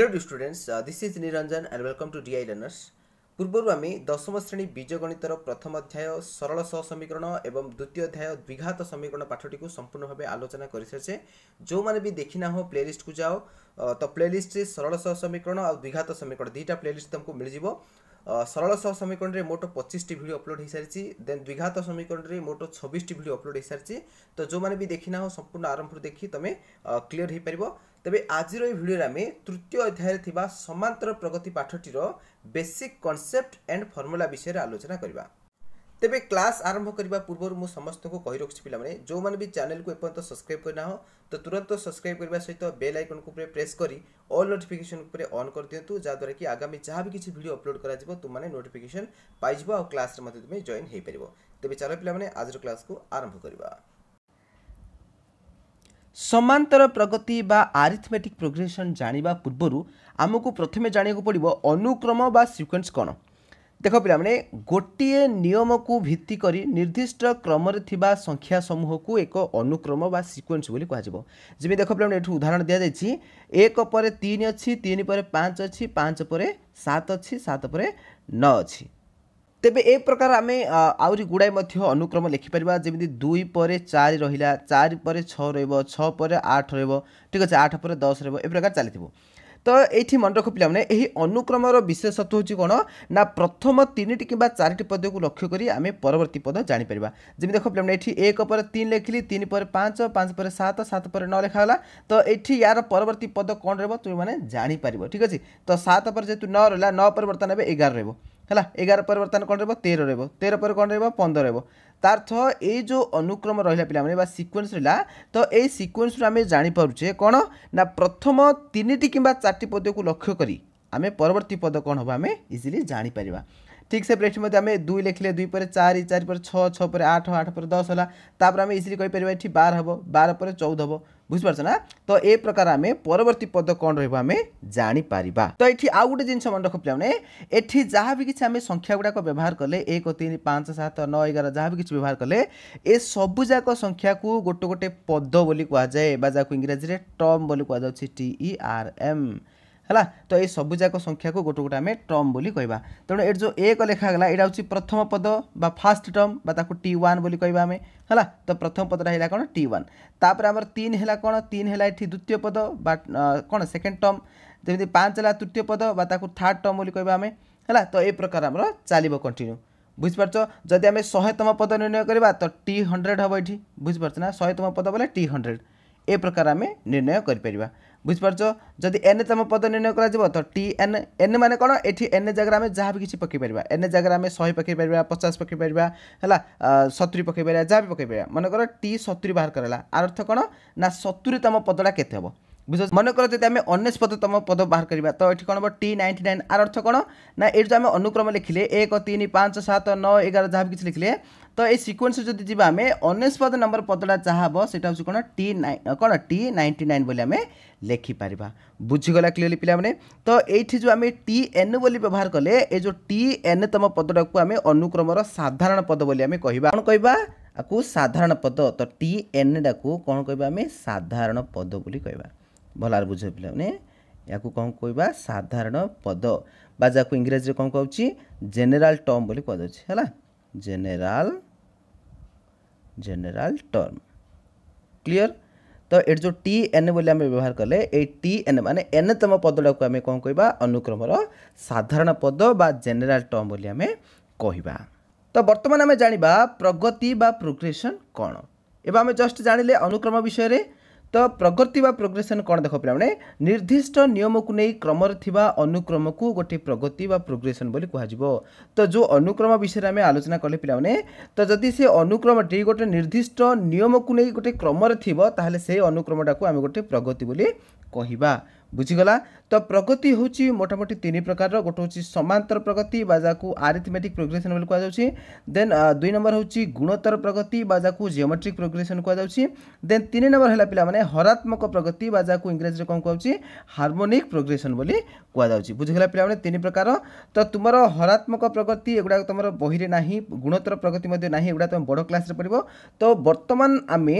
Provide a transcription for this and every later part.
hello dear students this is Niranjan and welcome to DI learners পূର୍ବর আমি দশম শ্রেণী বীজগণিতর প্রথম অধ্যায় সরল সহ সমীকরণ এবং দ্বিতীয় অধ্যায় দ্বিঘাত সমীকরণ পাঠটি সম্পূর্ণভাবে আলোচনা করে সারিছে যে বি দেখি না হো প্লেলিস্ট কু যাও তো প্লেলিস্টে সরল সহ সমীকরণ আর দ্বিঘাত সমীকরণ দুইটা প্লেলিস্ট তুমি মিলিযোগ ସରଳ ସହ ସମୀକରଣରେ ମୋଟ ପଚିଶଟି ଭିଡ଼ିଓ ଅପଲୋଡ଼ ହୋଇସାରିଛି ଦେନ୍ ଦ୍ୱିଘାତ ସମୀକରଣରେ ମୋଟ ଛବିଶଟି ଭିଡ଼ିଓ ଅପଲୋଡ଼ ହୋଇସାରିଛି ତ ଯେଉଁମାନେ ବି ଦେଖିନା ହଉ ସମ୍ପୂର୍ଣ୍ଣ ଆରମ୍ଭରୁ ଦେଖି ତୁମେ କ୍ଲିଅର ହୋଇପାରିବ ତେବେ ଆଜିର ଏହି ଭିଡ଼ିଓରେ ଆମେ ତୃତୀୟ ଅଧ୍ୟାୟରେ ଥିବା ସମାନ୍ତର ପ୍ରଗତି ପାଠଟିର ବେସିକ୍ କନସେପ୍ଟ ଆଣ୍ଡ ଫର୍ମୁଲା ବିଷୟରେ ଆଲୋଚନା କରିବା ତେବେ କ୍ଲାସ୍ ଆରମ୍ଭ କରିବା ପୂର୍ବରୁ ମୁଁ ସମସ୍ତଙ୍କୁ କହି ରଖୁଛି ପିଲାମାନେ ଯେଉଁମାନେ ବି ଚ୍ୟାନେଲକୁ ଏପର୍ଯ୍ୟନ୍ତ ସବସ୍କ୍ରାଇବ୍ କରିନାହଁ ତ ତୁରନ୍ତ ସବସ୍କ୍ରାଇବ୍ କରିବା ସହିତ ବେଲ୍ ଆଇକନ୍ ଉପରେ ପ୍ରେସ୍ କରି ଅଲ୍ ନୋଟିଫିକେସନ୍ ଉପରେ ଅନ୍ କରିଦିଅନ୍ତୁ ଯାହାଦ୍ୱାରା କି ଆଗାମୀ ଯାହା ବି କିଛି ଭିଡ଼ିଓ ଅପଲୋଡ଼ କରାଯିବ ତୁମମାନେ ନୋଟିଫିକେସନ୍ ପାଇଯିବ ଆଉ କ୍ଲାସ୍ରେ ମଧ୍ୟ ତୁମେ ଜଏନ୍ ହୋଇପାରିବ ତେବେ ଚାଲ ପିଲାମାନେ ଆଜିର କ୍ଲାସ୍କୁ ଆରମ୍ଭ କରିବା ସମାନ୍ତର ପ୍ରଗତି ବା ଆରିଥମେଟିକ୍ ପ୍ରୋଗ୍ରେସନ୍ ଜାଣିବା ପୂର୍ବରୁ ଆମକୁ ପ୍ରଥମେ ଜାଣିବାକୁ ପଡ଼ିବ ଅନୁକ୍ରମ ବା ସିକ୍ୱେନ୍ସ କ'ଣ ଦେଖ ପିଲାମାନେ ଗୋଟିଏ ନିୟମକୁ ଭିତ୍ତି କରି ନିର୍ଦ୍ଦିଷ୍ଟ କ୍ରମରେ ଥିବା ସଂଖ୍ୟା ସମୂହକୁ ଏକ ଅନୁକ୍ରମ ବା ସିକ୍ୱେନ୍ସ ବୋଲି କୁହାଯିବ ଯେମିତି ଦେଖ ପିଲାମାନେ ଏଠୁ ଉଦାହରଣ ଦିଆଯାଇଛି ଏକ ପରେ ତିନି ଅଛି ତିନି ପରେ ପାଞ୍ଚ ଅଛି ପାଞ୍ଚ ପରେ ସାତ ଅଛି ସାତ ପରେ ନଅ ଅଛି ତେବେ ଏ ପ୍ରକାର ଆମେ ଆହୁରି ଗୁଡ଼ାଏ ମଧ୍ୟ ଅନୁକ୍ରମ ଲେଖିପାରିବା ଯେମିତି ଦୁଇ ପରେ ଚାରି ରହିଲା ଚାରି ପରେ ଛଅ ରହିବ ଛଅ ପରେ ଆଠ ରହିବ ଠିକ୍ ଅଛି ଆଠ ପରେ ଦଶ ରହିବ ଏ ପ୍ରକାର ଚାଲିଥିବ ତ ଏଇଠି ମନେ ରଖିଲେ ମାନେ ଏହି ଅନୁକ୍ରମର ବିଶେଷତ୍ୱ ହେଉଛି କ'ଣ ନା ପ୍ରଥମ ତିନିଟି କିମ୍ବା ଚାରିଟି ପଦକୁ ଲକ୍ଷ୍ୟ କରି ଆମେ ପରବର୍ତ୍ତୀ ପଦ ଜାଣିପାରିବା ଯେମିତି ଦେଖ ପିଲାମାନେ ଏଠି ଏକ ପରେ ତିନି ଲେଖିଲି ତିନି ପରେ ପାଞ୍ଚ ପାଞ୍ଚ ପରେ ସାତ ସାତ ପରେ ନଅ ଲେଖାଗଲା ତ ଏଠି ୟାର ପରବର୍ତ୍ତୀ ପଦ କ'ଣ ରହିବ ତୁମେମାନେ ଜାଣିପାରିବ ଠିକ୍ ଅଛି ତ ସାତ ପରେ ଯେହେତୁ ନଅ ରହିଲା ନଅ ପରେ ବର୍ତ୍ତମାନ ଏବେ ଏଗାର ରହିବ ହେଲା ଏଗାର ପରେ ବର୍ତ୍ତମାନ କ'ଣ ରହିବ ତେର ରହିବ ତେର ପରେ କ'ଣ ରହିବ ପନ୍ଦର ରହିବ ତାର୍ଥ ଏଇ ଯେଉଁ ଅନୁକ୍ରମ ରହିଲା ପିଲାମାନେ ବା ସିକ୍ୱେନ୍ସ ରହିଲା ତ ଏଇ ସିକ୍ୱେନ୍ସରୁ ଆମେ ଜାଣିପାରୁଛେ କ'ଣ ନା ପ୍ରଥମ ତିନିଟି କିମ୍ବା ଚାରିଟି ପଦକୁ ଲକ୍ଷ୍ୟ କରି ଆମେ ପରବର୍ତ୍ତୀ ପଦ କ'ଣ ହେବ ଆମେ ଇଜିଲି ଜାଣିପାରିବା ঠিক সেপরে এটি মধ্যে আমি দুই লিখলে দুই পরে চারি চারি পরে ছ ছ পরে আঠ আঠ পরে দশ হল তাপরে আমি ইজিলি কইপার এটি বার হব বার পরে চৌদ হব বুঝিপারছ না তো এ প্রকার আমি পরবর্তী পদ কণ রহব আমি জাঁপারা তো এটি আউ গোটে জিনিস মনে রাখ পিলামানে এটি যা বি কিছু আমি সংখ্যা গুড়া ব্যবহার কলে এক তিন পাঁচ সাত ন এগার যা বি কিছু ব্যবহার কলে এ সবুযাক সংখ্যাকু গোটে গোটে পদ বলে কুযায়ে বা যাকে ইংরাজি টর্ম বলে কুযাচ্ছে টি ই আর এম ହେଲା ତ ଏଇ ସବୁଯାକ ସଂଖ୍ୟାକୁ ଗୋଟେ ଗୋଟେ ଆମେ ଟର୍ମ ବୋଲି କହିବା ତେଣୁ ଏଠି ଯେଉଁ ଏକ ଲେଖାଗଲା ଏଇଟା ହେଉଛି ପ୍ରଥମ ପଦ ବା ଫାଷ୍ଟ ଟର୍ମ ବା ତାକୁ ଟି ୱାନ୍ ବୋଲି କହିବା ଆମେ ହେଲା ତ ପ୍ରଥମ ପଦଟା ହେଲା କ'ଣ ଟି ୱାନ୍ ତାପରେ ଆମର ତିନି ହେଲା କ'ଣ ତିନି ହେଲା ଏଠି ଦ୍ୱିତୀୟ ପଦ ବା କ'ଣ ସେକେଣ୍ଡ ଟର୍ମ ଯେମିତି ପାଞ୍ଚ ହେଲା ତୃତୀୟ ପଦ ବା ତାକୁ ଥାର୍ଡ଼ ଟର୍ମ ବୋଲି କହିବା ଆମେ ହେଲା ତ ଏ ପ୍ରକାର ଆମର ଚାଲିବ କଣ୍ଟିନ୍ୟୁ ବୁঝিপারছ যদি আমি শহেতম পদ নির্ণয় করা তো টি হন্ড্রেড হব এটি বুঝিপারছ না শহেতম পদ বলে টি হন্ড্রেড এ প্রকার আমি নির্ণয় করে বুঝিপারছ যদি এন তম পদ নির্ণয় করা তো টি এন এন মানে কোণ এটি এন জায়গায় আমি যা বি কিছু পকাই পারা এন জায়গায় আমি শহে পকাই পারা পচাশ পকাই পারা হল সতুরি পকাই পারা যা বি পকাই পারা মনে কর টি সতুরি বাহার করা আর অর্থ কোণ না সতুরিতম পদটা কেতে হব বুঝ মনে কর যদি আমি অনেশতম পদ বাহার করা তো এটি কোণ হব টি নাইনটি নাইন আর অর্থ কোণ না এটি আমি অনুক্রম লিখলে এক তিন পাঁচ সাত নয় এগার যা কিছু লিখলে ତ ଏଇ ସିକ୍ୱେନ୍ସ ଯଦି ଯିବା ଆମେ ଅନେଶ୍ୱତ ନମ୍ବର ପଦଟା ଯାହା ହେବ ସେଇଟା ହେଉଛି କ'ଣ ଟି କ'ଣ ଟି ନାଇଣ୍ଟି ନାଇନ୍ ବୋଲି ଆମେ ଲେଖିପାରିବା ବୁଝିଗଲା କ୍ଲିଅରଲି ପିଲାମାନେ ତ ଏଇଠି ଯେଉଁ ଆମେ ଟି ଏନ୍ ବୋଲି ବ୍ୟବହାର କଲେ ଏ ଯେଉଁ ଟି ଏନ୍ ତମ ପଦଟାକୁ ଆମେ ଅନୁକ୍ରମର ସାଧାରଣ ପଦ ବୋଲି ଆମେ କହିବା କ'ଣ କହିବା ଆକୁ ସାଧାରଣ ପଦ ତ ଟି ଏନ୍ଟାକୁ କ'ଣ କହିବା ଆମେ ସାଧାରଣ ପଦ ବୋଲି କହିବା ଭଲରେ ବୁଝ ପିଲାମାନେ ଏହାକୁ କ'ଣ କହିବା ସାଧାରଣ ପଦ ବା ଯାହାକୁ ଇଂରାଜୀରେ କ'ଣ କହୁଛି ଜେନେରାଲ ଟର୍ମ ବୋଲି କୁହାଯାଉଛି ହେଲା ଜେନେରାଲ জেনারেল টর্ম ক্লিয়ার তো এটি যে টি এন বলে আমি ব্যবহার কলে এই টি এন মানে এনতম পদটাকে আমি কম কহবা অনুক্রমর সাধারণ পদ বা জেনেরাল টর্ম বলে আমি কহবা তো বর্তমানে আমি জাঁয়া প্রগতি বা প্রোগ্রেসন কোণ এবার আমি জস্ট জাঁলে অনুক্রম বিষয়ে ତ ପ୍ରଗତି ବା ପ୍ରୋଗ୍ରେସନ୍ କ'ଣ ଦେଖ ପିଲାମାନେ ନିର୍ଦ୍ଦିଷ୍ଟ ନିୟମକୁ ନେଇ କ୍ରମରେ ଥିବା ଅନୁକ୍ରମକୁ ଗୋଟିଏ ପ୍ରଗତି ବା ପ୍ରୋଗ୍ରେସନ୍ ବୋଲି କୁହାଯିବ ତ ଯେଉଁ ଅନୁକ୍ରମ ବିଷୟରେ ଆମେ ଆଲୋଚନା କଲେ ପିଲାମାନେ ତ ଯଦି ସେ ଅନୁକ୍ରମଟି ଗୋଟେ ନିର୍ଦ୍ଦିଷ୍ଟ ନିୟମକୁ ନେଇ ଗୋଟେ କ୍ରମରେ ଥିବ ତାହେଲେ ସେହି ଅନୁକ୍ରମଟାକୁ ଆମେ ଗୋଟେ ପ୍ରଗତି ବୋଲି କହିବା ବୁଝିଗଲା ତ ପ୍ରଗତି ହେଉଛି ମୋଟାମୋଟି ତିନି ପ୍ରକାରର ଗୋଟେ ହେଉଛି ସମାନ୍ତର ପ୍ରଗତି ବା ଯାହାକୁ ଆରିଥମେଟିକ୍ ପ୍ରୋଗ୍ରେସନ୍ ବୋଲି କୁହାଯାଉଛି ଦେନ୍ ଦୁଇ ନମ୍ବର ହେଉଛି ଗୁଣୋତ୍ତର ପ୍ରଗତି ବା ଯାହାକୁ ଜିଓମେଟ୍ରିକ୍ ପ୍ରୋଗ୍ରେସନ୍ କୁହାଯାଉଛି ଦେନ୍ ତିନି ନମ୍ବର ହେଲା ପିଲାମାନେ ହରାତ୍ମକ ପ୍ରଗତି ବା ଯାହାକୁ ଇଂରାଜୀରେ କ'ଣ କୁହାଯାଉଛି ହାର୍ମୋନିକ୍ ପ୍ରୋଗ୍ରେସନ୍ ବୋଲି କୁହାଯାଉଛି ବୁଝିଗଲା ପିଲାମାନେ ତିନି ପ୍ରକାର ତ ତୁମର ହରାତ୍ମକ ପ୍ରଗତି ଏଗୁଡ଼ାକ ତୁମର ବହିରେ ନାହିଁ ଗୁଣୋତ୍ତର ପ୍ରଗତି ମଧ୍ୟ ନାହିଁ ଏଗୁଡ଼ା ତୁମେ ବଡ଼ କ୍ଲାସ୍ରେ ପଢ଼ିବ ତ ବର୍ତ୍ତମାନ ଆମେ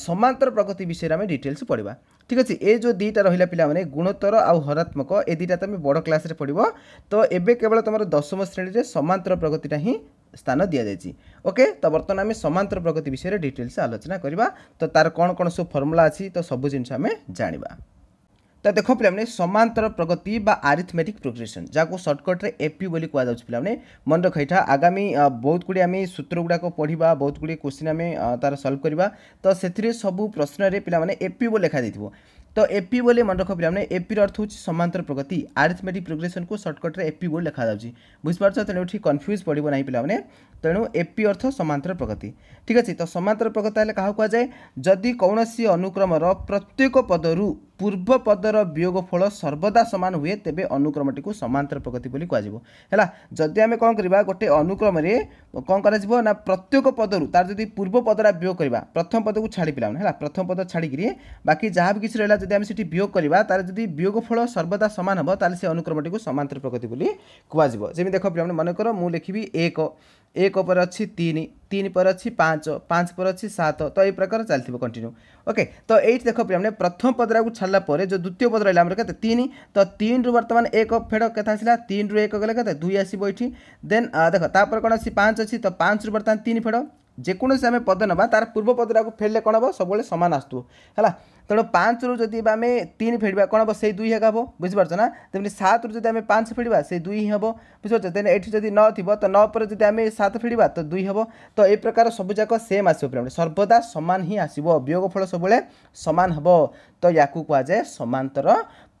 ସମାନ୍ତର ପ୍ରଗତି ବିଷୟରେ ଆମେ ଡିଟେଲ୍ସ ପଢ଼ିବା ଠିକ୍ ଅଛି ଏ ଯେଉଁ ଦୁଇଟା ରହିଲା ପିଲାମାନେ ଗୁଣୋତ୍ତର ଆଉ ହରାତ୍ମକ ଏ ଦୁଇଟା ତୁମେ ବଡ଼ କ୍ଲାସ୍ରେ ପଢ଼ିବ ତ ଏବେ କେବଳ ତୁମର ଦଶମ ଶ୍ରେଣୀରେ ସମାନ୍ତର ପ୍ରଗତିଟା ହିଁ ସ୍ଥାନ ଦିଆଯାଇଛି ଓକେ ତ ବର୍ତ୍ତମାନ ଆମେ ସମାନ୍ତର ପ୍ରଗତି ବିଷୟରେ ଡିଟେଲ୍ସ ଆଲୋଚନା କରିବା ତ ତା'ର କ'ଣ କ'ଣ ସବୁ ଫର୍ମୁଲା ଅଛି ତ ସବୁ ଜିନିଷ ଆମେ ଜାଣିବା ତ ଦେଖ ପିଲାମାନେ ସମାନ୍ତର ପ୍ରଗତି ବା ଆରିଥମେଟିକ୍ ପ୍ରୋଗ୍ରେସନ୍ ଯାହାକୁ ସର୍ଟକଟ୍ରେ ଏପି ବୋଲି କୁହାଯାଉଛି ପିଲାମାନେ ମନେ ରଖ ଏଇଟା ଆଗାମୀ ବହୁତ ଗୁଡ଼ିଏ ଆମେ ସୂତ୍ର ଗୁଡ଼ାକ ପଢ଼ିବା ବହୁତ ଗୁଡ଼ିଏ କୋଶ୍ଚିନ୍ ଆମେ ତା'ର ସଲ୍ଭ କରିବା ତ ସେଥିରେ ସବୁ ପ୍ରଶ୍ନରେ ପିଲାମାନେ ଏପି ବୋଲି ଲେଖାଯାଇଥିବ तो एपी बोले मन रख पे एपी अर्थ हूँ समांतर प्रगति आरिथमेटिक प्रोग्रेसन को सर्टकट्रे एपी बोले लिखाऊ बुझीपार तेणु कन्फ्यूज पड़ो ना पे तेणु एपी अर्थ समांतर प्रगति ठीक अच्छे तो समांतर प्रगति क्या कहुए जदि कौन अनुक्रम प्रत्येक पदरू पूर्व पदर वियोगफल फल सर्वदा समान हुए त अनुक्रमटीको समांतर प्रगति बोली जदि आम कौन करवा गोटे अनुक्रम कर प्रत्येक पदर तिमी पूर्व पदरा प्रथम पद प्रथम छाड़ पिला है प्रथम पद छाड़ी बाकी भी रहा बाँकी जहाँबिसिसिस रियर तर जुन वियग फल सर्वदा समान से तमटी समांतर प्रगति देख पे जेमि करो मनक लिखी एक एक पर अच्छी तीन तीन पर अच्छी पाँच पाँच पर अच्छी सात तो यही प्रकार चलथ्यो कंटिन्यू ओके तो ये देख पे प्रथम पदरा को छाड़ा जो द्वितीय पद रहा आमर के तीन तो तीन रु बर्तमान एक फेड़ कथा आसा तीन रु एक गले के दुई आसो देन देख तापर कौन अच्छी पाँच अच्छी तो पाँच रु बर्तमान तीन फेड़ যেকোনসি पद ना तार पूर्व पदरा পদটাকে ফেললে কোণ হব সবুলে সমান আসু হল ତେଣୁ ପାଞ୍ଚରୁ ଯଦି ଆମେ ତିନି ଫେଡ଼ିବା କ'ଣ ହେବ ସେଇ ଦୁଇ ହେକା ହେବ ବୁଝିପାରୁଛ ନା ତେମିତି ସାତରୁ ଯଦି ଆମେ ପାଞ୍ଚ ଫେଡ଼ିବା ସେଇ ଦୁଇ ହିଁ ହେବ ବୁଝିପାରୁଛ ଦେନ୍ ଏଠି ଯଦି ନଅ ଥିବ ତ ନଅ ପରେ ଯଦି ଆମେ ସାତ ଫେଡ଼ିବା ତ ଦୁଇ ହେବ ତ ଏ ପ୍ରକାର ସବୁଯାକ ସେମ୍ ଆସିବ ପିଲାମାନେ ସର୍ବଦା ସମାନ ହିଁ ଆସିବ ବିୟୋଗ ଫଳ ସବୁବେଳେ ସମାନ ହେବ ତ ୟାକୁ କୁହାଯାଏ ସମାନ୍ତର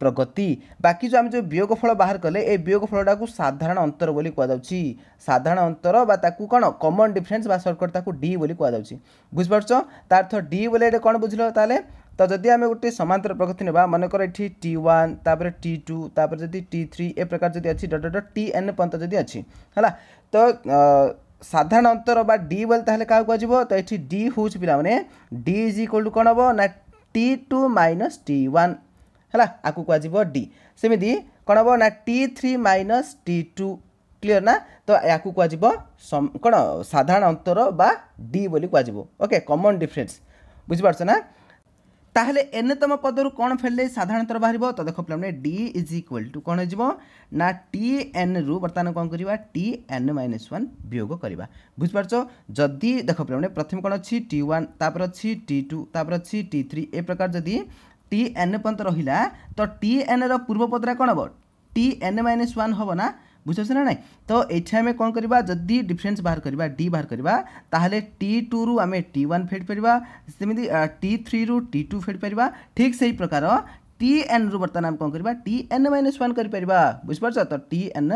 ପ୍ରଗତି ବାକି ଯେଉଁ ଆମେ ଯେଉଁ ବିୟୋଗ ଫଳ ବାହାର କଲେ ଏ ବିୟୋଗ ଫଳଟାକୁ ସାଧାରଣ ଅନ୍ତର ବୋଲି କୁହାଯାଉଛି ସାଧାରଣ ଅନ୍ତର ବା ତାକୁ କ'ଣ କମନ୍ ଡିଫରେନ୍ସ ବା ସର୍ଟକଟ୍ ତାକୁ ଡି ବୋଲି କୁହାଯାଉଛି ବୁଝିପାରୁଛ ତା ଅର୍ଥ ଡି ବୋଲେ ଏଇଟା କ'ଣ ବୁଝିଲ ତାହେଲେ तो जदि आम गोटे समांतर प्रगति ना मनकर ये टी ओन तापर टी टू तापर जदि टी थ्री ए प्रकार जदि अच्छी डट डट टी एन पर्यत जदि अच्छी है तो साधारण अंतर डी बोले ताहले क्या कह तो ये डी हूँ पाने डी इज इक्वल टू कौन हम ना t two minus t one है आपको कह डी कौन हम ना t three minus t two clear ना तो या कह कौन साधारण अंतर डी बोली कह ओके कमन डिफरेन्स बुझिपार ना ତାହେଲେ ଏନ୍ଏତମ ପଦରୁ କ'ଣ ଫେରିଲେ ସାଧାରଣତଃ ବାହାରିବ ତ ଦେଖ ପିଲାମାନେ ଡି ଇଜ୍ ଇକ୍ୱାଲ୍ ଟୁ କ'ଣ ହେଇଯିବ ନା ଟି ଏନ୍ରୁ ବର୍ତ୍ତମାନ କ'ଣ କରିବା ଟି ଏନ୍ ମାଇନସ୍ ୱାନ୍ ବିୟୋଗ କରିବା ବୁଝିପାରୁଛ ଯଦି ଦେଖ ପିଲାମାନେ ପ୍ରଥମେ କ'ଣ ଅଛି ଟି ୱାନ୍ ତାପରେ ଅଛି ଟି ଟୁ ତାପରେ ଅଛି ଟି ଥ୍ରୀ ଏ ପ୍ରକାର ଯଦି ଟି ଏନ୍ ପର୍ଯ୍ୟନ୍ତ ରହିଲା ତ ଟି ଏନ୍ର ପୂର୍ବ ପଦଟା କ'ଣ ହେବ টি এন মাইনাস ওয়ান হব না बुझे ना तो ये आम कौन करवा जदि डिफरेन्स बाहर करवा डी बाहर करवा टी टू रु आम टी वन फेड पार से टी थ्री रु टी टू फेड पार ठीक से ही प्रकार टी एन रु बर्तमान आम कौन कर टी एन माइनस वन करपर बुझ तो t n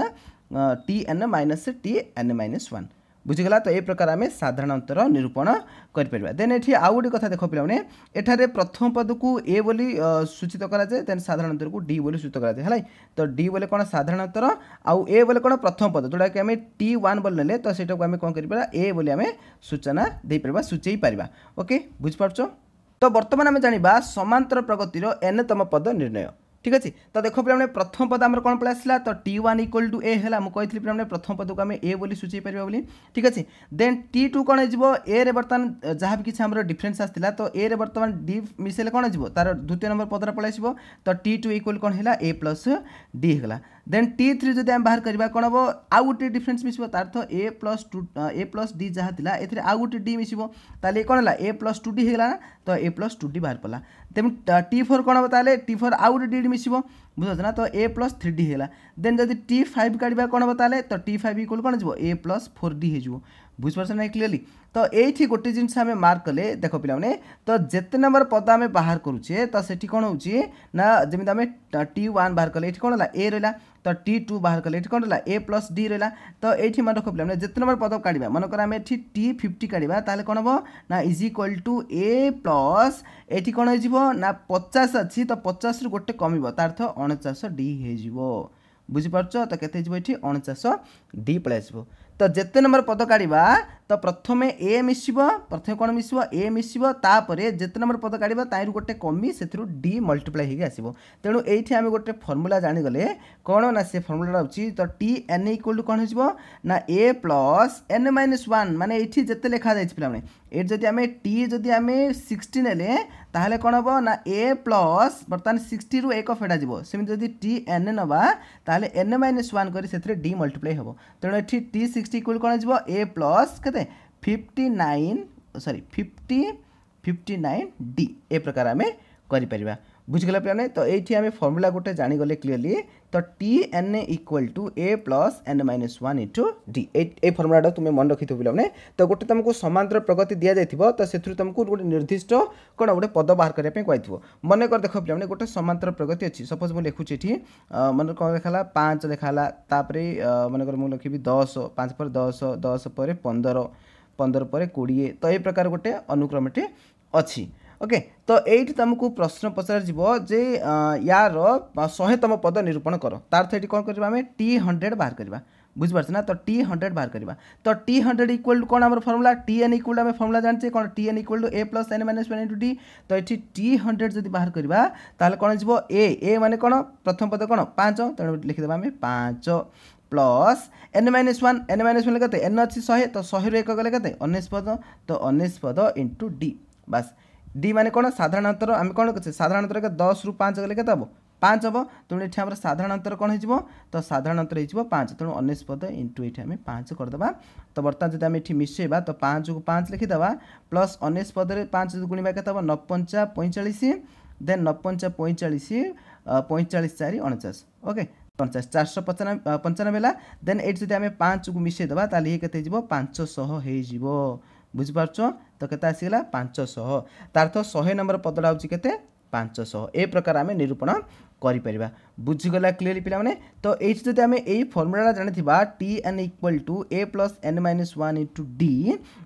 t n minus t n minus one ବୁଝିଗଲା ତ ଏ ପ୍ରକାର ଆମେ ସାଧାରଣ ଉତ୍ତର ନିରୂପଣ କରିପାରିବା ଦେନ୍ ଏଠି ଆଉ ଗୋଟେ କଥା ଦେଖ ପିଲାମାନେ ଏଠାରେ ପ୍ରଥମ ପଦକୁ ଏ ବୋଲି ସୂଚିତ କରାଯାଏ ଦେନ୍ ସାଧାରଣ ଉତ୍ତରକୁ ଡି ବୋଲି ସୂଚିତ କରାଯାଏ ହେଲା ତ ଡି ବୋଲି କ'ଣ ସାଧାରଣ ଉତ୍ତର ଆଉ ଏ ବୋଲି କ'ଣ ପ୍ରଥମ ପଦ ଯେଉଁଟାକି ଆମେ ଟି ୱାନ୍ ବୋଲି ନେଲେ ତ ସେଇଟାକୁ ଆମେ କ'ଣ କରିପାରିବା ଏ ବୋଲି ଆମେ ସୂଚନା ଦେଇପାରିବା ସୂଚେଇ ପାରିବା ଓକେ ବୁଝିପାରୁଛ ତ ବର୍ତ୍ତମାନ ଆମେ ଜାଣିବା ସମାନ୍ତର ପ୍ରଗତିର ଏନ୍ଏତମ ପଦ ନିର୍ଣ୍ଣୟ ঠিক আছে তো দেখ পিলামানে প্রথম পদ আমার কোণ পড়ে আসলা তো t one equal to a হল মু কইলি পিলামানে প্রথম পদকু আমি এ বলি সূচাই পারিবা বলি ঠিক আছে দেন টি টু কোণ হইব এ রে বর্তমান যা বি কিছু আমার ডিফরেন্স আসছিলা তো এ রে বর্তমান ডি মিশাইলে কোণ হইব তার দ্বিতীয় নম্বর পদটা পড়ে আসব তো টি টু ইকুয়াল কোণ হল এ প্লস ডি হলা ଦେନ୍ ଟି ଥ୍ରୀ ଯଦି ଆମେ ବାହାର କରିବା କ'ଣ ହେବ ଆଉ ଗୋଟେ ଡିଫରେନ୍ସ ମିଶିବ ତାର ତ a plus two a plus d ଯାହା ଥିଲା ଏଥିରେ ଆଉ ଗୋଟେ ଡି ମିଶିବ ତାହେଲେ କ'ଣ ହେଲା ଏ ପ୍ଲସ୍ ଟୁ ଡି ହେଇଗଲା ନା ତ ଏ ପ୍ଲସ୍ ଟୁ ଡି ବାହାର ପଡ଼ିଲା ତେଣୁ ଟି ଫୋର୍ କ'ଣ ହେବ ତାହେଲେ ଟି ଫୋର୍ ଆଉ ଗୋଟେ ଡି ମିଶିବ ବୁଝାଉଛି ନା ତ ଏ ପ୍ଲସ୍ ଥ୍ରୀ ଡି ହେଇଗଲା ଦେନ୍ ଯଦି ଟି ଫାଇଭ୍ କାଢ଼ିବା କ'ଣ ହେବ ତାହେଲେ ତ ଟି ଫାଇଭ୍ ଇକ୍ୱାଲ୍ କ'ଣ ଯିବ ଏ ପ୍ଲସ୍ ଫୋର୍ ଡି ହେଇଯିବ বুঝিপারছ না ক্লিয়ারলি তো এইটি গোটে জিনিস আমি মার্ক কলে দেখ পিলা তো যেতে নম্বর পদ আমি বাহার করুছে তো সেটি কোণ হচ্ছে না যেমি আমি টি ওয়ান বাহার কলে এটি কোণ হল এ রা তো টি টু বাহার কলে এটি কোণ হল এ প্লস ডি রা তো এইটি মনে রখ পিলা যেতে নম্বর পদ কাড়া মনে কর আমি এটি টি ফিফটি কাড়া তাহলে কোণ হব না is equal to a plus এটি কোণ হয়ে না পচাশ অছি তো পচাশ রু গোটে কমিব তার অর্থ অণচাশ ডি হয়ে ବୁଝିପାରୁଛ ତ କେତେ ହେଇଯିବ ଏଠି ଅଣଚାଶ ଡି ପଳେଇ ଆସିବ ତ ଯେତେ ନମ୍ବର ପଦ କାଢ଼ିବା ତ ପ୍ରଥମେ ଏ ମିଶିବ ପ୍ରଥମେ କ'ଣ ମିଶିବ ଏ ମିଶିବ ତାପରେ ଯେତେ ନମ୍ବର ପଦ କାଢ଼ିବା ତାହିଁରୁ ଗୋଟେ କମି ସେଥିରୁ ଡି ମଲ୍ଟିପ୍ଲାଏ ହେଇକି ଆସିବ ତେଣୁ ଏଇଠି ଆମେ ଗୋଟେ ଫର୍ମୁଲା ଜାଣିଗଲେ କ'ଣ ନା ସେ ଫର୍ମୁଲାଟା ହେଉଛି ତ ଟି ଏନ୍ ଇକ୍ୱାଲ୍ ଟୁ କ'ଣ ହେଇଯିବ ନା a plus n minus one ମାନେ ଏଇଠି ଯେତେ ଲେଖାଯାଇଛି ପିଲାମାନେ ଏଇଠି ଯଦି ଆମେ ଟି ଯଦି ଆମେ ସିକ୍ସଟି ନେଲେ তাহলে কোণ হব না এ প্লস বর্তমানে সিক্সটি রু এক ফেড়া যাব সেমি যদি টি এন নবা তাহলে এন মাইনস ওয়ান করে সে ডি মল্টিপ্লাই হব তেমন এটি টি সিক্সটি ইকুয়াল কোণ যাব এ প্লস কেতে fifty nine sorry fifty fifty nine d এ প্রকার আমি କରିପାରିବା বুঝিগলা পিলানে তো এইটি আমি ফর্মুলা গোটে জাঁগলে ক্লিয়রলি তো t n equal to a plus n minus one into d এই ফর্মুলাটা তুমি মনে রাখি পিলানে তো গোটে তুমি সমান্তর প্রগতি দিয়া যাই তো সে তুমি গোটে নির্দিষ্ট কোণ গোটে পদ বাহার করা কুহাইব মনে কর দেখ পিলানে গোটে সমান্তর প্রগতি অছি সপোজ মু লেখুছি এটি মনে কম দেখালা পাঁচ দেখালা তাপরে মনে কর মু লিখবি দশ পাঁচ পরে দশ দশ পরে পনেরো পনেরো পরে কোড়িয়ে তো এই প্রকার গোটে অনুক্রমটি অছি ओके ତ ଏଇଠି ତୁମକୁ ପ୍ରଶ୍ନ ପଚରାଯିବ ଯେ ୟାର ଶହେତମ ପଦ ନିରୂପଣ କର ତା'ର୍ଥ ଏଠି କ'ଣ କରିବା ଆମେ ଟି ହଣ୍ଡ୍ରେଡ଼ ବାହାର କରିବା ବୁଝିପାରୁଛେ ନା ତ ଟି ହଣ୍ଡ୍ରେଡ଼ ବାହାର କରିବା ତ ଟି ହଣ୍ଡ୍ରେଡ଼ ଇକ୍ୱାଲ୍ ଟୁ କ'ଣ ଆମର ଫର୍ମୁଲା ଟି ଏନ୍ ଇକ୍ୱାଲ୍ ଆମେ ଫର୍ମୁଲା ଜାଣିଛେ କ'ଣ t n equal to a plus n minus one into t ତ ଏଠି ଟି ହଣ୍ଡ୍ରେଡ଼ ଯଦି ବାହାର କରିବା ତାହେଲେ କ'ଣ ଯିବ ଏ ଏ ମାନେ କ'ଣ ପ୍ରଥମ ପଦ କ'ଣ ପାଞ୍ଚ ତେଣୁ ଲେଖିଦେବା ଆମେ ପାଞ୍ଚ plus n minus one n minus one केते एन अच्छी शहे तो शहे एक गले केते अनेश पद तो अनेश पद इंटू डी बस ডি মানে কোণ সাধারণতর আমি কোণ করছে সাধারণতর দশ রু পাঁচ গেলে কেতে হব পাঁচ হব তেমন এটি আমার সাধারণতর কোণ হয়ে তো সাধারণতর হয়ে পাঁচ তেমন উনিশ পদ ইন্টু এটি আমি পাঁচ করেদেবা তো বর্তমান যদি আমি এটি মিশাইবা তো পাঁচকু পাঁচ লিখিদেবা প্লস উনিশ পদরে পাঁচ যদি গুণবা কেতে হব নপঞ্চা পঁয়চাশ দেন নপঞ্চা পঁয়চাশ পঁয়চাশ চারি অণচাশ ওকে পঞ্চাশ চারশো পঞ্চানবে পঞ্চানবে দেন এটি যদি আমি পাঁচকু মিশাইদেবা তাহলে ইয়ে কেতে হয়ে পাঁচশহ হয়ে বুঝিপারছ তো কেতে আসিগলা পাঁচশহ তার শহে নম্বর পদটা হচ্ছে কেতে পাঁচশহ এ প্রকার আমি নিরূপণ করে বুঝিগলা ক্লিয়ারলি পিলামানে তো এইটি যদি আমি এই ফর্মুলাটা জানিথিবা t n equal to a plus n minus one into d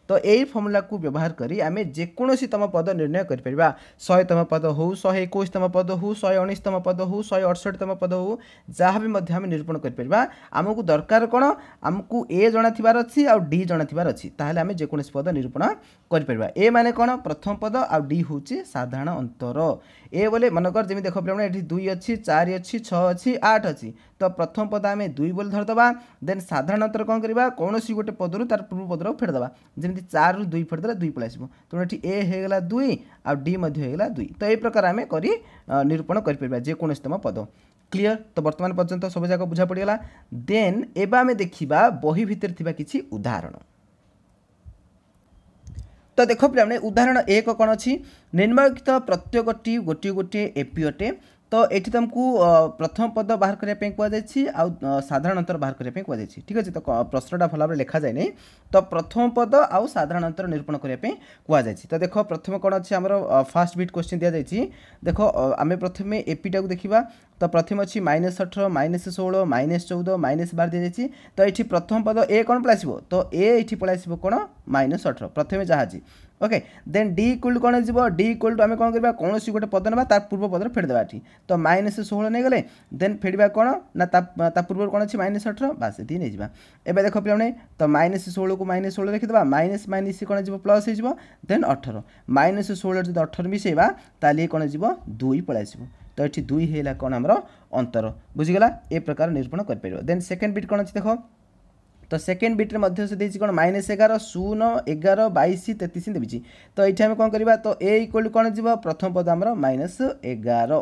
তো এই ফর্মুলাকে ব্যবহার করে আমি যেকোনসি তম পদ নির্ণয় করিপারিবা শহে তম পদ হো শহে একুশ তম পদ হো শহে উনিশ তম পদ হো শহে অড়ষট তম পদ হো যা বি মধ্যে আমি নিরূপণ করিপারিবা আমাকে দরকার কোণ আমাকে এ জনা থিবার অছি আর ডি জনা থিবার অছি তাহলে আমি যেকোনসি পদ নিরূপণ করিপারিবা এ মানে কোণ প্রথম পদ আর ডি হচ্ছে সাধারণ অন্তর এ বলে মনকর যেমি দেখ পিলামানে এটি দুই অছি চারি অছি ଛଅ ଅଛି ଆଠ ଅଛି ତ ପ୍ରଥମ ପଦ ଆମେ ଦୁଇ ବୋଲି ଧରିଦେବା ଦେନ୍ ସାଧାରଣତଃ କ'ଣ କରିବା କୌଣସି ଗୋଟେ ପଦରୁ ତା'ର ପୂର୍ବ ପଦକୁ ଫେରିଦେବା ଯେମିତି ଚାରିରୁ ଦୁଇ ଫେରିଦେଲେ ଦୁଇ ପଳେଇ ଆସିବ ତେଣୁ ଏଠି ଏ ହେଇଗଲା ଦୁଇ ଆଉ ଡି ମଧ୍ୟ ହେଇଗଲା ଦୁଇ ତ ଏହି ପ୍ରକାର ଆମେ କରି ନିରୂପଣ କରିପାରିବା ଯେକୌଣସି ତମ ପଦ କ୍ଲିଅର ତ ବର୍ତ୍ତମାନ ପର୍ଯ୍ୟନ୍ତ ସବୁଯାକ ବୁଝା ପଡ଼ିଗଲା ଦେନ୍ ଏବେ ଆମେ ଦେଖିବା ବହି ଭିତରେ ଥିବା କିଛି ଉଦାହରଣ ତ ଦେଖ ପିଲାମାନେ ଉଦାହରଣ ଏକ କ'ଣ ଅଛି ନିର୍ମଳିତ ପ୍ରତ୍ୟେକଟି ଗୋଟିଏ ଗୋଟିଏ ଏପିଓଟେ ତ ଏଠି ତୁମକୁ ପ୍ରଥମ ପଦ ବାହାର କରିବା ପାଇଁ କୁହାଯାଇଛି ଆଉ ସାଧାରଣତର ବାହାର କରିବା ପାଇଁ କୁହାଯାଇଛି ଠିକ୍ ଅଛି ତ ପ୍ରଶ୍ନଟା ଭଲ ଭାବରେ ଲେଖାଯାଇନି ତ ପ୍ରଥମ ପଦ ଆଉ ସାଧାରଣତର ନିରୂପଣ କରିବା ପାଇଁ କୁହାଯାଇଛି ତ ଦେଖ ପ୍ରଥମେ କ'ଣ ଅଛି ଆମର ଫାଷ୍ଟ ବିଟ୍ କ୍ୱେଶ୍ଚିନ୍ ଦିଆଯାଇଛି ଦେଖ ଆମେ ପ୍ରଥମେ ଏପିଟାକୁ ଦେଖିବା ତ ପ୍ରଥମେ ଅଛି ମାଇନସ୍ ଅଠର ମାଇନସ୍ ଷୋହଳ ମାଇନସ୍ ଚଉଦ ମାଇନସ୍ ବାର ଦିଆଯାଇଛି ତ ଏଠି ପ୍ରଥମ ପଦ ଏ କ'ଣ ପଳାଇସିବ ତ ଏ ଏଠି ପଳାଇସିବ କ'ଣ ମାଇନସ୍ ଅଠର ପ୍ରଥମେ ଯାହା ଅଛି okay then d equal to କ'ଣ ହେଇଯିବ ଡି ଇକ୍ୱାଲ୍ ଟୁ ଆମେ କ'ଣ କରିବା କୌଣସି ଗୋଟେ ପଦ ନେବା ତା ପୂର୍ବ ପଦରେ ଫେରିଦେବା ଏଠି ତ ମାଇନସ୍ ଷୋହଳ ନେଇଗଲେ ଦେନ୍ ଫେରିବା କ'ଣ ନା ତା ପୂର୍ବରୁ କ'ଣ ଅଛି ମାଇନସ୍ ଅଠର ବାସ୍ ଏତିକି ନେଇଯିବା ଏବେ ଦେଖ ପିଲାମାନେ ତ ମାଇନସ୍ ଷୋହଳକୁ ମାଇନସ୍ ଷୋହଳ ରଖିଦେବା ମାଇନସ୍ ମାଇନସ୍ କ'ଣ ଯିବ ପ୍ଲସ୍ ହେଇଯିବ ଦେନ୍ ଅଠର ମାଇନସ୍ ଷୋହଳରେ ଯଦି ଅଠର ମିଶାଇବା ତାହେଲେ କ'ଣ ଯିବ ଦୁଇ ପଳାଇ ଆସିବ ତ ଏଠି ଦୁଇ ହେଲା କ'ଣ ଆମର ଅନ୍ତର ବୁଝିଗଲା ଏ ପ୍ରକାର ନିରୂପଣ କରିପାରିବ ଦେନ୍ ସେକେଣ୍ଡ ବିଟ୍ କ'ଣ ଅଛି ଦେଖ ତ ସେକେଣ୍ଡ ବିଟ୍ରେ ମଧ୍ୟ ସେ ଦେଇଛି କ'ଣ ମାଇନସ୍ ଏଗାର ଶୂନ ଏଗାର ବାଇଶ ତେତିଶ ଦେବିଛି ତ ଏଇଠି ଆମେ କ'ଣ କରିବା ତ ଏ ଇକ୍ୱାଲ୍ କ'ଣ ଯିବ ପ୍ରଥମ ପଦ ଆମର ମାଇନସ୍ ଏଗାର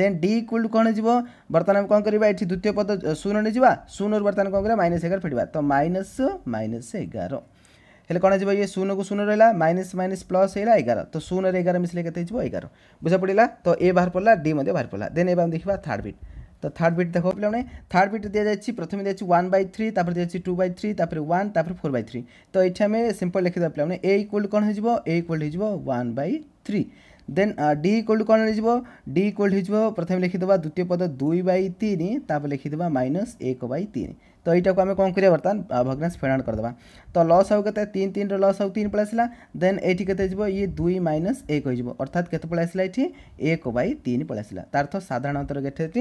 ଦେନ୍ ଡି ଇକ୍ୱାଲ୍ କ'ଣ ଯିବ ବର୍ତ୍ତମାନ ଆମେ କ'ଣ କରିବା ଏଠି ଦ୍ୱିତୀୟ ପଦ ଶୂନ ନେଇଯିବା ଶୂନରୁ ବର୍ତ୍ତମାନ କ'ଣ କରିବା ମାଇନସ୍ ଏଗାର ଫେଡ଼ିବା ତ ମାଇନସ୍ ମାଇନସ୍ ଏଗାର ହେଲେ କ'ଣ ଯିବ ଇଏ ଶୂନକୁ ଶୂନ ରହିଲା ମାଇନସ୍ ମାଇନସ୍ ପ୍ଲସ୍ ହେଇଲା ଏଗାର ତ ଶୂନରେ ଏଗାର ମିଶିଲେ କେତେ ହେଇଯିବ ଏଗାର ବୁଝା ପଡ଼ିଲା ତ ଏ ବାହାର ପଡ଼ିଲା ଡି ମଧ୍ୟ ବାହାର ପଡ଼ିଲା ଦେନ୍ ଏବେ ଆମେ ଦେଖିବା ଥାର୍ଡ଼ ବିଟ୍ তো থার্ড বিট দেখো পিলামানে থার্ড বিট দিয়ে যাচ্ছি প্রথমে দিয়েছি ওয়ান বাই থ্রি তারপরে দিয়েছি টু বাই থ্রি তারপরে ওয়ান তারপরে ফোর বাই থ্রি তো এটি আমি সিম্পল লিখিদেবা পিলামানে এ ইকুয়াল କ'ଣ ହେଇଯିବ ଏ ଇକୁଆଲ୍ ହେଇଯିବ one by three then d equal to কোণ হয়ে ডি ইকুয়াল হয়ে প্রথমে লিখিদেবা দ্বিতীয় পদ দুই বাই তিন তাপরে লিখিদেবা মাইনস এক বাই তিন तो यही आम कौन करा बर्तमान भग्नाश फेणाण करदे तो लस हाउ के तीन तीन रस हाउ तीन पलैस देन ये के ये दुई माइनस एक हो अर्थात के पलैस एक बै तीन पलैस तार्थ साधारण अंतर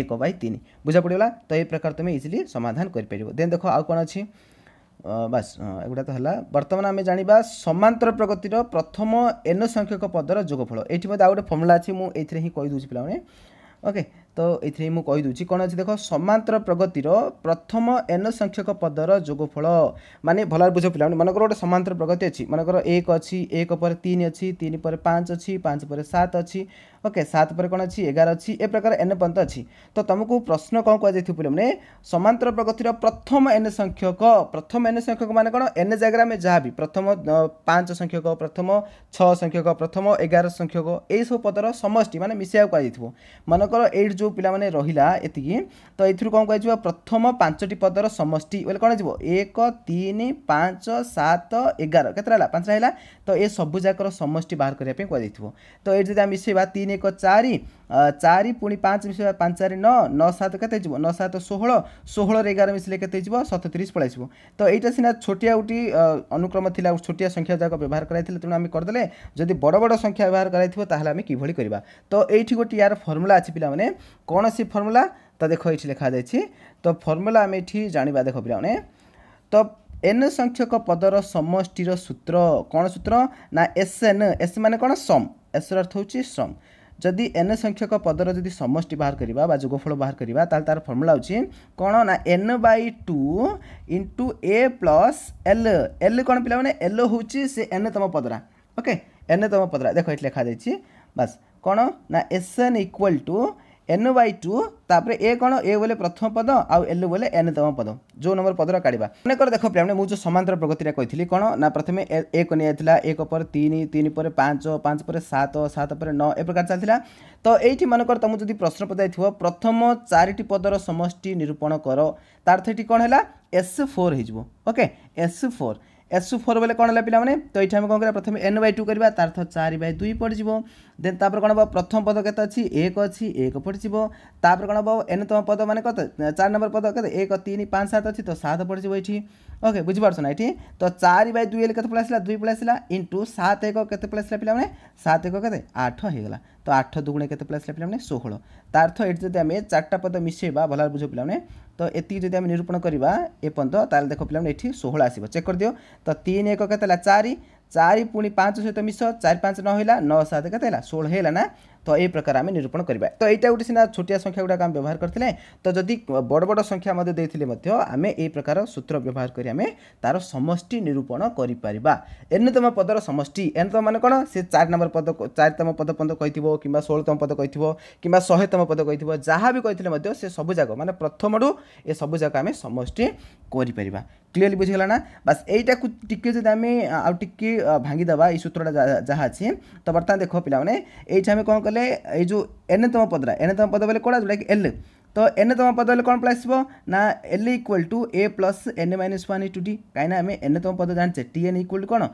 एक बै तीन बुझा पड़गला तो ये प्रकार तुम इजिली समाधान कर देन देख आउ कौन अच्छी ବାସ୍ ଏଗୁଡ଼ା ତ ହେଲା ବର୍ତ୍ତମାନ ଆମେ ଜାଣିବା ସମାନ୍ତର ପ୍ରଗତିର ପ୍ରଥମ ଏନ ସଂଖ୍ୟକ ପଦର ଯୋଗଫଳ ଏଠି ମଧ୍ୟ ଆଉ ଗୋଟେ ଫର୍ମୁଲା ଅଛି ମୁଁ कहीदे ହିଁ ओके त एउटा कि देखर प्रगति र प्रथम एनसङ्ख्यक पदर जोगफल मल बुझ पर्ला मनको गए समांतर प्रगति अच्छा मनको एक अझ तिन अर्थ तिन पाँच अर्च अर्छ ओके सातपर कन् अच्छा एघार अर्छ ए प्रकार एन पछि तो मुमु प्रश्न कहाँ पहिला मे समान्तर प्रगति र प्रथम एनसङ्ख्यक प्रथम एनसङ्ख्यक मन जाग्रा जहाँवि प्रथम पाँच संख्यक प्रथम छख्यक प्रथम एघार संख्यक यो सबै पद र समि मिस्या कहाइथ्यो मनको एउटा जो पाने रहा एति तो यूर कौन कह प्रथम पांचटी पदर समि बोले कौन जीव एक तीन पाँच सात एगार कत पांच है तो यह सबूक समि बाहर करने कह तो ये मिसेवा तीन एक चार ଚାରି ପୁଣି ପାଞ୍ଚ ମିଶିବା ପାଞ୍ଚ ଚାରି ନଅ ନଅ ସାତ କେତେ ହେଇଯିବ ନଅ ସାତ ଷୋହଳ ଷୋହଳରେ ଏଗାର ମିଶିଲେ କେତେ ହେଇଯିବ ସତତିରିଶ ପଳାଇ ଆସିବ ତ ଏଇଟା ସିନା ଛୋଟିଆ ଗୋଟି ଅନୁକ୍ରମ ଥିଲା ଛୋଟିଆ ସଂଖ୍ୟା ଯାକ ବ୍ୟବହାର କରାଯାଇଥିଲା ତେଣୁ ଆମେ କରିଦେଲେ ଯଦି ବଡ଼ ବଡ଼ ସଂଖ୍ୟା ବ୍ୟବହାର କରାଯାଇଥିବ ତାହେଲେ ଆମେ କିଭଳି କରିବା ତ ଏଇଠି ଗୋଟେ ୟାର ଫର୍ମୁଲା ଅଛି ପିଲାମାନେ କ'ଣ ସେ ଫର୍ମୁଲା ତ ଦେଖ ଏଇଠି ଲେଖାଯାଇଛି ତ ଫର୍ମୁଲା ଆମେ ଏଠି ଜାଣିବା ଦେଖ ପିଲାମାନେ ତ ଏନ୍ ସଂଖ୍ୟକ ପଦର ସମଷ୍ଟିର ସୂତ୍ର କ'ଣ ସୂତ୍ର ନା ଏସ୍ ଏନ୍ ଏସ୍ ମାନେ କ'ଣ ସମ୍ ଏସ୍ର ଅର୍ଥ ହେଉଛି ସମ୍ ଯଦି ଏନ୍ ସଂଖ୍ୟକ ପଦର ଯଦି ସମଷ୍ଟି ବାହାର କରିବା ବା ଯୋଗଫଳ ବାହାର କରିବା ତାହେଲେ ତା'ର ଫର୍ମୁଲା ହେଉଛି କ'ଣ ନା n by two into a plus l l କ'ଣ ପିଲାମାନେ ଏଲ୍ ହେଉଛି ସେ ଏନ୍ ତମ ପଦରା ଓକେ ଏନ୍ ତମ ପଦରା ଦେଖ ଏଠି ଲେଖାଯାଇଛି ବାସ୍ କ'ଣ ନା s n equal to n y two ତାପରେ ଏ କ'ଣ ଏ ବୋଲେ ପ୍ରଥମ ପଦ ଆଉ ଏଲ୍ ବୋଲେ ଏନ୍ ତମ ପଦ ଯେଉଁ ନମ୍ବର ପଦର କାଢ଼ିବା ମନେକର ଦେଖ ପ୍ରେମରେ ମୁଁ ଯେଉଁ ସମାନ୍ତର ପ୍ରଗତିଟା କହିଥିଲି କ'ଣ ନା ପ୍ରଥମେ ଏକ ନିଆଯାଇଥିଲା ଏକ ପରେ ତିନି ତିନି ପରେ ପାଞ୍ଚ ପାଞ୍ଚ ପରେ ସାତ ସାତ ପରେ ନଅ ଏ ପ୍ରକାର ଚାଲିଥିଲା ତ ଏଇଠି ମନେକର ତୁମକୁ ଯଦି ପ୍ରଶ୍ନ ପଚାରିଥିବ ପ୍ରଥମ ଚାରିଟି ପଦର ସମଷ୍ଟି ନିରୂପଣ କର ତାର ଏଠି କ'ଣ ହେଲା ଏସ୍ ଫୋର୍ ହେଇଯିବ okay s four s four बोले कौन है पे तो ये आम कौन कर प्रथम एन बै टू करवा तार चार बै दुई पड़ो देन तापर कौन हम प्रथम पद के अच्छी एक अच्छी एक पड़ो तापर कौन हम एन तम पद मैंने कत चार नंबर पद कत एक तीन पाँच सात अच्छी तो सात पड़ो ये ओके बुझीपार ना ये तो चार बै दुई के पलि आसला दुई पलि आसला इंटू सात एक के पलि आसला पे सात एक के आठ होगा तो आठ दुगुणे के पलि आसला पे षोह तार अर्थ ये जब आम चार्टा पद मिसेबा भल बुझे पे তো এতিকি যদি আমি নিরূপণ করা এপর্যন্ত তাহলে দেখো পিলা এটি ষোহল আসব চেক করদিও তো তিন এক কেতে চারি চারি পুঁ পাঁচ সহ মিশ চারি পাঁচ নহলা ন সাত কেতে ষোল হল না तो यही प्रकार आम निरूपण करवा तो यहाँ गोटे सीना छोटिया संख्या गुड़ाक आम व्यवहार करते तो जदि बड़ बड़ संख्या आम यही प्रकार सूत्र व्यवहार कर आम तार समष्टि निरूपण कर पदर समष्टि एनतम मान कौन सी चार नंबर पद चारितम पद पद कही कि षोलतम पद कही कि शहेतम पद कही जहाँ भी कही से सब जाक मैंने प्रथम ए सब जाक आम समष्टि कर क्लीअरली बुझीगला ना बस यहीटा टी जब आम आउ टे भांगीदे सूत्रटा जहाँ अच्छे तो बर्तमान देख पे ये आम कौन कल એટલે એ જો એનતમ પદરા એનતમ પદ બોલે કોણ જોଉଟାକି ଏଲ୍ ତ ଏନ୍ତମ ପଦ ବୋଲେ କ'ଣ ପଳେଇ ଆସିବ ନା l equal to a plus n minus one into t କାହିଁକିନା ଆମେ ଏନ୍ତମ ପଦ ଜାଣିଛେ ଟି ଏନ୍ ଇକ୍ୱାଲ୍ ଟୁ କ'ଣ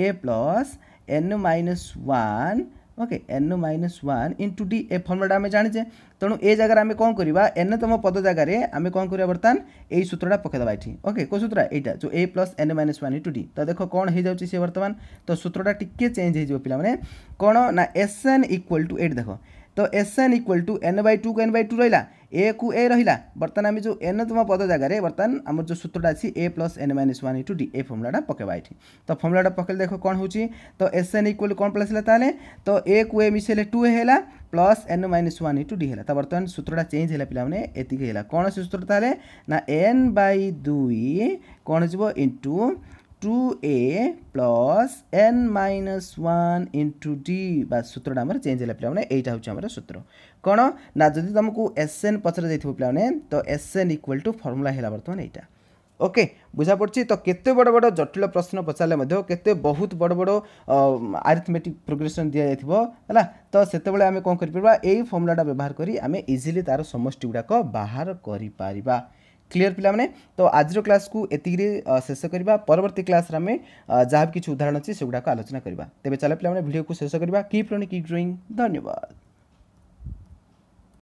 a plus n minus one okay n minus one into d a फर्मुलाटा आम जाने ତେଣୁ ଏ ଜାଗାରେ ଆମେ କ'ଣ କରିବା ଏନ୍ଏତମ ପଦ ଜାଗାରେ ଆମେ କ'ଣ କରିବା ବର୍ତ୍ତମାନ ଏଇ ସୂତ୍ରଟା ପକାଇଦେବା ଏଠି ଓକେ କେଉଁ ସୂତ୍ର ଏଇଟା ଯେଉଁ a plus n minus one to d ତ ଦେଖ କ'ଣ ହେଇଯାଉଛି ସେ ବର୍ତ୍ତମାନ ତ ସୂତ୍ରଟା ଟିକିଏ ଚେଞ୍ଜ ହେଇଯିବ ପିଲାମାନେ କ'ଣ ନା ଏସ୍ ଏନ୍ ଇକ୍ୱାଲ୍ ଟୁ ଏଇଟ୍ ଦେଖ ତ s n equal to n by ଟୁକୁ ଏନ୍ ବାଇ ଟୁ ରହିଲା ए कु ए रहा बर्तन आम जो एनतम पद जगार बर्तन आम जो सूत्रटा अच्छी a plus n minus one into d a फर्मुलाटा पकेवा ये तो फर्मुलाटा पकेले देख कौन हो तो एस एन इक्वल कौन प्लस ताले तो ए कु ए मिसेले two a plus n minus one into d है बर्तमान सूत्रटा चेंज है पे कौन से सूत्र ना एन बै दुई कौन हो into 2a plus n minus 1 into d বা সূত্রটা আমার চেঞ্জ হল পিলামানে এইটা হচ্ছে আমার সূত্র কোণ না যদি তোমাকে sn পছরে যাইথিব পিলামানে তো sn ইকুয়াল টু ফর্মুলা হেলা বর্তমান এইটা ওকে বুঝা পড়ছি তো কেতে বড় বড় জটিল প্রশ্ন পচারে মধ্যে কেতে বহুত বড় বড় আরিথমেটিক প্রোগ্রেসন দিয়া যাইথিব হলা তো সেতবেলে আমি কোন করি পারবা এই ফর্মুলাটা ব্যবহার করি আমি ইজিলি তার সমষ্টি গুড়াক বাহার করি পারিবা क्लीयर पे तो आज क्लास को एतिक शेष करवा परवर्त क्लास में जहाँ कि उदाहरण अच्छी से गुड़ाक आलोचना करवा तेज चल पे भिडियो को शेष करवा कि ड्रईंग धन्यवाद